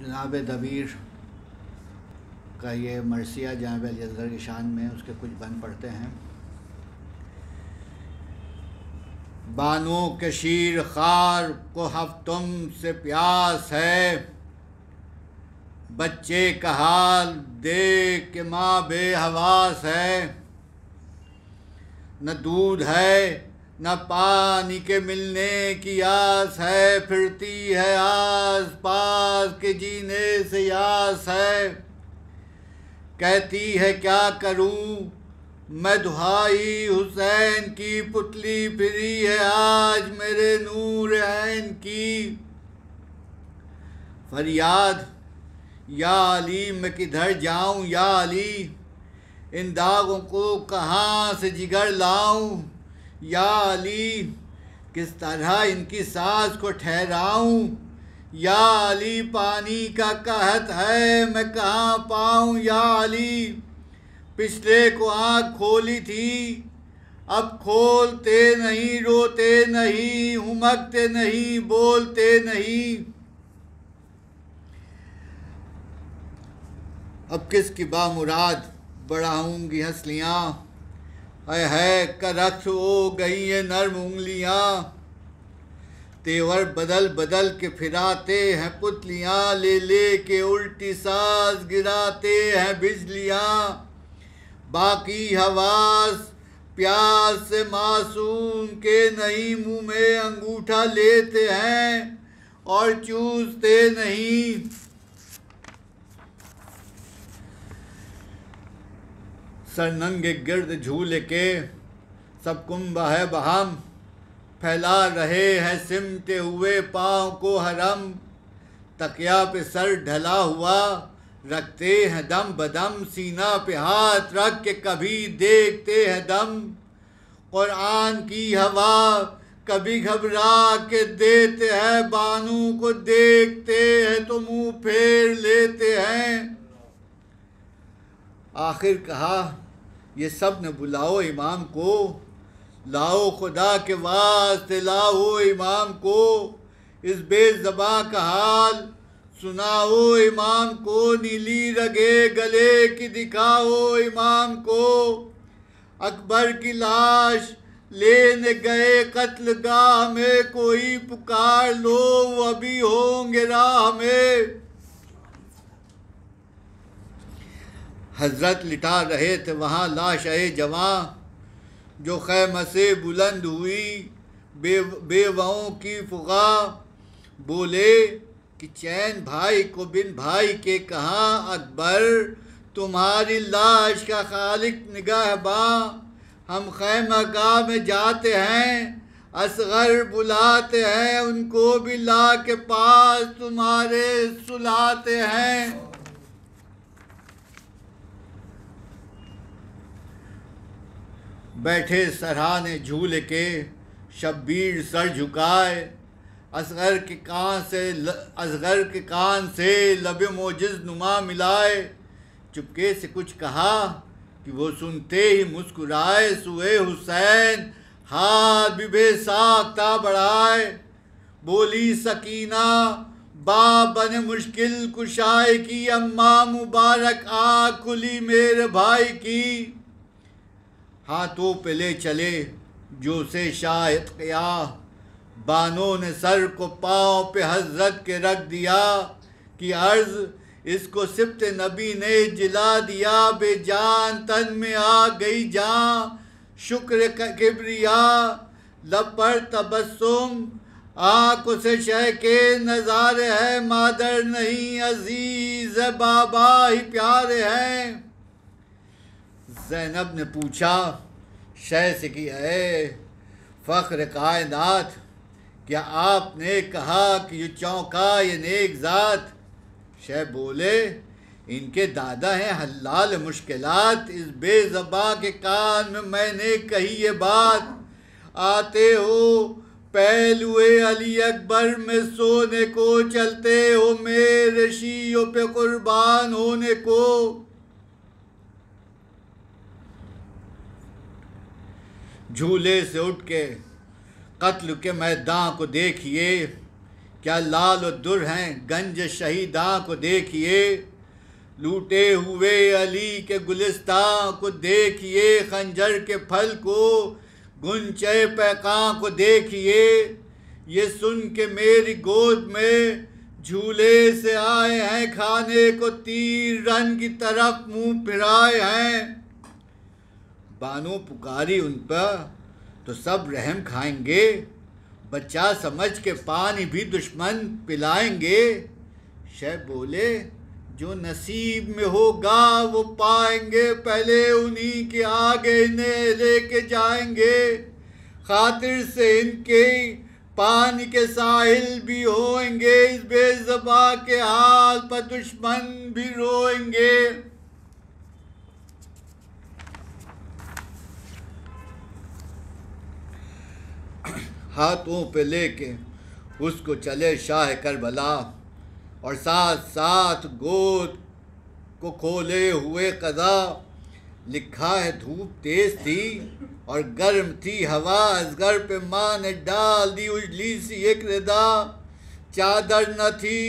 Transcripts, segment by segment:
जनाब दबीर का ये मरसिया जनाब अलीजर की शान में उसके कुछ बन पढ़ते हैं बानो के शीर खार को हफ्तुम से प्यास है बच्चे का हाल दे के माँ बेहवास है न दूध है न पानी के मिलने की आस है फिरती है आस पास के जीने से आस है कहती है क्या करूं मैं दुहाई हुसैन की पुतली फिरी है आज मेरे नूर ऐन की फरियाद या अली मैं किधर जाऊं या अली इन दागों को कहाँ से जिगर लाऊं या अली किस तरह इनकी सांस को ठहराऊं या अली पानी का कहत है मैं कहाँ पाऊं या अली पिछले को आँख खोली थी अब खोलते नहीं रोते नहीं उमकते नहीं बोलते नहीं अब किसकी बामुराद बढ़ाऊंगी हंसलियाँ अय है करक्ष ओ गई ये नर्म उंगलियाँ तेवर बदल बदल के फिराते हैं पुतलियाँ ले ले के उल्टी सांस गिराते हैं बिजलियाँ बाकी हवास प्यास से मासूम के नहीं मुंह में अंगूठा लेते हैं और चूसते नहीं नंग गिर्द झूल के सब कुंभ है बहम फैला रहे हैं सिमटे हुए पाँव को हरम तकिया पे सर ढला हुआ रखते हैं दम बदम सीना पे हाथ रख के कभी देखते हैं दम और आन की हवा कभी घबरा के देते हैं बानू को देखते हैं तो मुंह फेर लेते हैं आखिर कहा ये सब ने बुलाओ इमाम को लाओ खुदा के वास्ते लाओ इमाम को इस बेजबा का हाल सुनाओ इमाम को नीली रगे गले की दिखाओ इमाम को अकबर की लाश लेने गए कत्ल गाह में कोई पुकार लो अभी होंगे राह में हजरत लिटा रहे थे वहाँ लाश आए जवां जो खैम से बुलंद हुई बे बेवाओं की फुगा बोले कि चैन भाई को बिन भाई के कहा अकबर तुम्हारी लाश का खालिक निगाह बा हम खैमा गाह में जाते हैं असगर बुलाते हैं उनको भी ला के पास तुम्हारे सुलाते हैं बैठे सरहाने झूल के शब्बीर सर झुकाए असगर के कान से असगर के कान से लब मोजिज नुमा मिलाए चुपके से कुछ कहा कि वो सुनते ही मुस्कुराए सुए हुसैन हाथ बिबे साख्ता बढ़ाए बोली सकीना बने मुश्किल कुशाए की अम्मा मुबारक आ खुली मेरे भाई की हाथों तो ले चले जो से शायद क्या बानो ने सर को पाँव पे हजरत के रख दिया कि अर्ज़ इसको सिप्त नबी ने जिला दिया बेजान तन में आ गई जान शुक्र किबरिया लब पर तबस्सुम आँख उसे शह के नज़ारे है मादर नहीं अजीज़ बाबा ही प्यार हैं जैनब ने पूछा शैस की है फ़ख्र कायनात क्या आपने कहा कि ये चौंका ये नेक ज़ात शह बोले इनके दादा हैं हल्लाल मुश्किलात इस बेजबा के कान में मैंने कही ये बात आते हो पहलुए अली अकबर में सोने को चलते हो मेरे शीयों पे कुर्बान होने को झूले से उठ के कत्ल के मैदान को देखिए क्या लाल और दुर हैं गंज शहीदा को देखिए लूटे हुए अली के गुलिस्ता को देखिए खंजर के फल को गुंचे पैका को देखिए ये सुन के मेरी गोद में झूले से आए हैं खाने को तीर रन की तरफ मुंह फिराए हैं बानो पुकारी उन पर तो सब रहम खाएंगे बच्चा समझ के पानी भी दुश्मन पिलाएंगे शह बोले जो नसीब में होगा वो पाएंगे पहले उन्हीं के आगे इन्हें लेके जाएंगे खातिर से इनके पानी के साहिल भी होएंगे इस बेजबा के हाल पर दुश्मन भी रोएंगे हाथों पे लेके उसको चले शाह करबला और साथ साथ गोद को खोले हुए कदा लिखा है धूप तेज थी और गर्म थी हवा असगर पे माँ ने डाल दी उजली सी एक रदा चादर न थी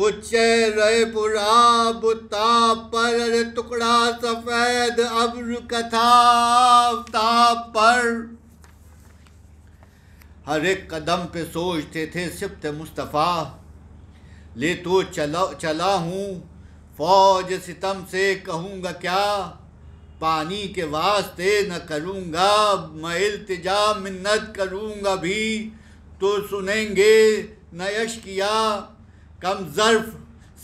वो चेहरे पुराब ताप पर अरे टुकड़ा सफ़ेद अब्र कथा ताप पर हर एक कदम पे सोचते थे सिफ्त मुस्तफ़ा ले तो चला चला हूँ फौज सितम से कहूँगा क्या पानी के वास्ते न करूँगा मैं इल्तिजा मिन्नत करूँगा भी तो सुनेंगे न यश किया कम ज़र्फ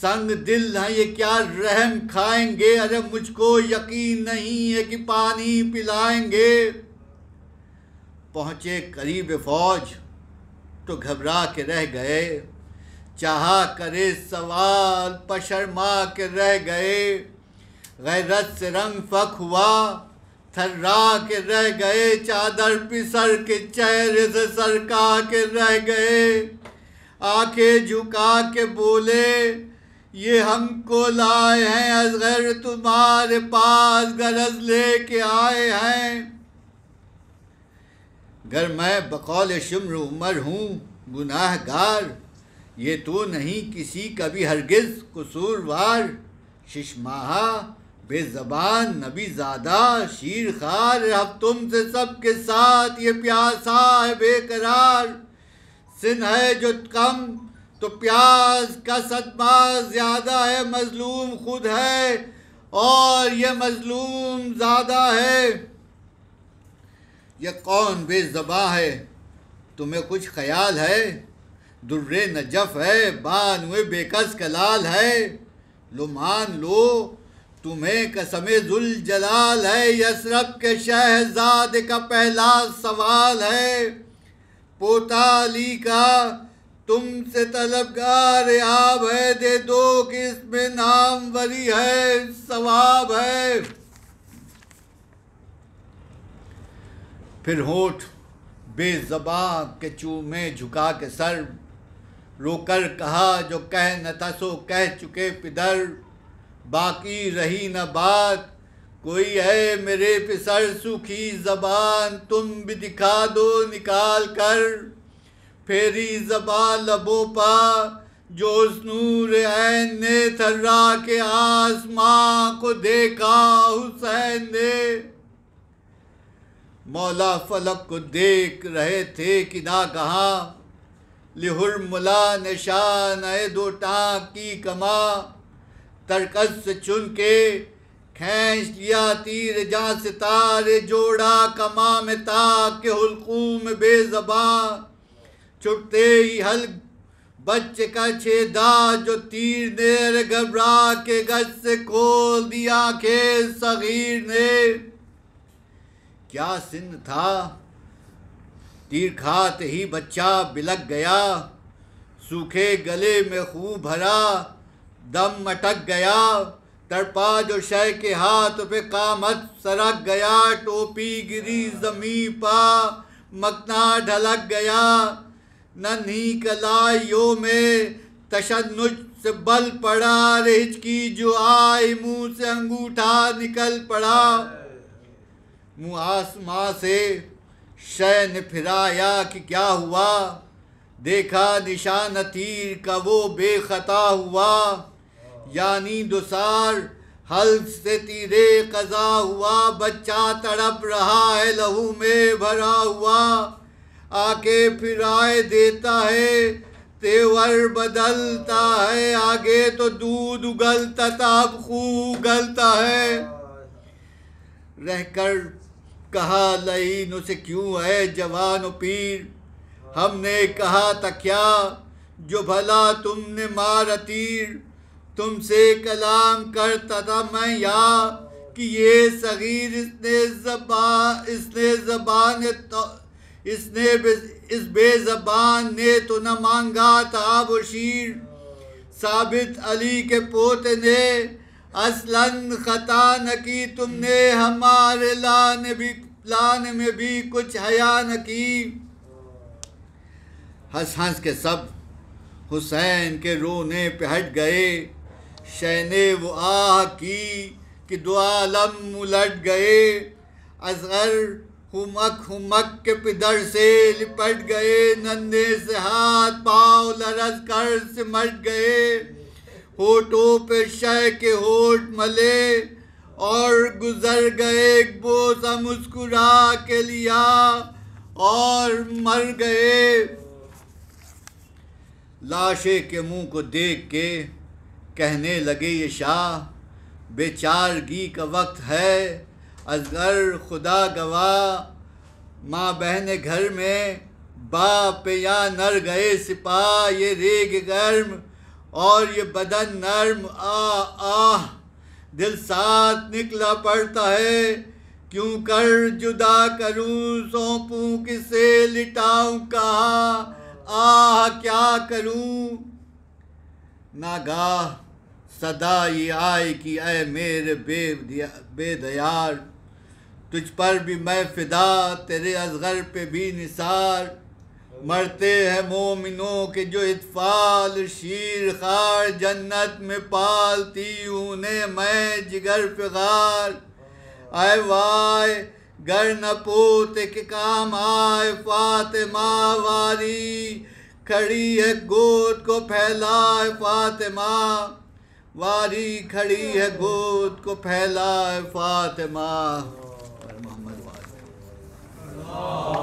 संग दिल है ये क्या रहम खाएंगे अरे मुझको यकीन नहीं है कि पानी पिलाएंगे पहुँचे करीब फौज तो घबरा के रह गए चाहा करे सवाल पशर्मा के रह गए गैरत से रंग फक हुआ थर्रा के रह गए चादर पिसर के चेहरे से सरका के रह गए आंखें झुका के बोले ये हमको लाए हैं अजगर तुम्हारे पास गरज ले के आए हैं गर मैं बकौल शम्र उमर हूँ गुनाहगार ये तो नहीं किसी का भी हरगिज़ कसूरवार शिशमा बेजबान नबी ज़्यादा शीर खार अब तुम से सब के साथ ये प्यासा है बेकरार सिन है जो कम तो प्यास का सदमा ज़्यादा है मज़लूम खुद है और ये मज़लूम ज़्यादा है यह कौन बेजबा है तुम्हें कुछ ख्याल है दुर्रे नजफ है बानवे बेकस कलाल है लो मान लो तुम्हें कसम जुल जलाल है यसरफ के शहजाद का पहला सवाल है पोताली का तुमसे तलबगार आब है दे दो कि इसमें नाम वरी है सवाब है फिर होठ बेजबा के चूमे झुका के सर रोकर कहा जो कह न था सो कह चुके पिदर बाकी रही न बात कोई है मेरे पिसर सुखी जबान तुम भी दिखा दो निकाल कर फेरी जबा लबो पा जो नूर ऐन ने थर्रा के आसमां को देखा हुसैन ने मौला फलक को देख रहे थे कि ना कहाँ मुला निशान है दो टाँग की कमा तरकस से चुन के खेच लिया तीर जहाँ सितारे जोड़ा कमा में ताक हलकूम बेजबा छुटते ही हल बच्चे का छेदा जो तीर देर घबरा के गज से खोल दिया खेल सगीर ने क्या सिंह था तीरखात ही बच्चा बिलक गया सूखे गले में खूब भरा दम मटक गया तड़पा जो शय के हाथ पे कामत सरक गया टोपी गिरी जमी पा मकना ढलक गया नन्ही कलाइयों में तशनुज से बल पड़ा रेज की जो आए मुंह से अंगूठा निकल पड़ा मुँह आसमां से शयन फिराया कि क्या हुआ देखा निशान तीर का वो बेखता हुआ यानी दुसार हल से तीरे कजा हुआ बच्चा तड़प रहा है लहू में भरा हुआ आके फिराए देता है तेवर बदलता है आगे तो दूध उगलता था अब खूब उगलता है हाँ। रहकर कहा लहीन उसे क्यों है जवान पीर हमने कहा था क्या जो भला तुमने मार तीर तुमसे कलाम करता था मैं या कि ये सगीर इसने जबा इसने जबान तो, इसने बे, इस बेजबान ने तो न मांगा था वो शीर साबित अली के पोते ने असलन खता न की तुमने हमारे लान भी लान में भी कुछ हया न की हंस हंस के सब हुसैन के रोने पे हट गए शहने वो आह की कि दुआलम उलट गए असगर हुमक हुमक के पिदर से लिपट गए नन्हे से हाथ पाँव लरस कर सिमट गए होठों पे शय के होठ मले और गुजर गए बोसा मुस्कुरा के लिया और मर गए लाशे के मुंह को देख के कहने लगे ये शाह बेचारगी का वक्त है अजगर खुदा गवाह माँ बहने घर में बाप या नर गए सिपाह ये रेग गर्म और ये बदन नर्म आ आह दिल साथ निकला पड़ता है क्यों कर जुदा करूं सौंपूं किसे लिटाऊं कहा आह क्या करूं नागाह सदा ये आए कि अ मेरे बे बेदयार तुझ पर भी मैं फिदा तेरे असगर पे भी निसार मरते हैं मोमिनों के जो इतफाल शीर खार जन्नत में पालती उन्हें मैं जिगर फिगार आए वाय गर न पोते के काम आए फातिमा वारी खड़ी है गोद को फैलाए फातिमा वारी खड़ी है गोद को फैलाए फातिमा मोहम्मद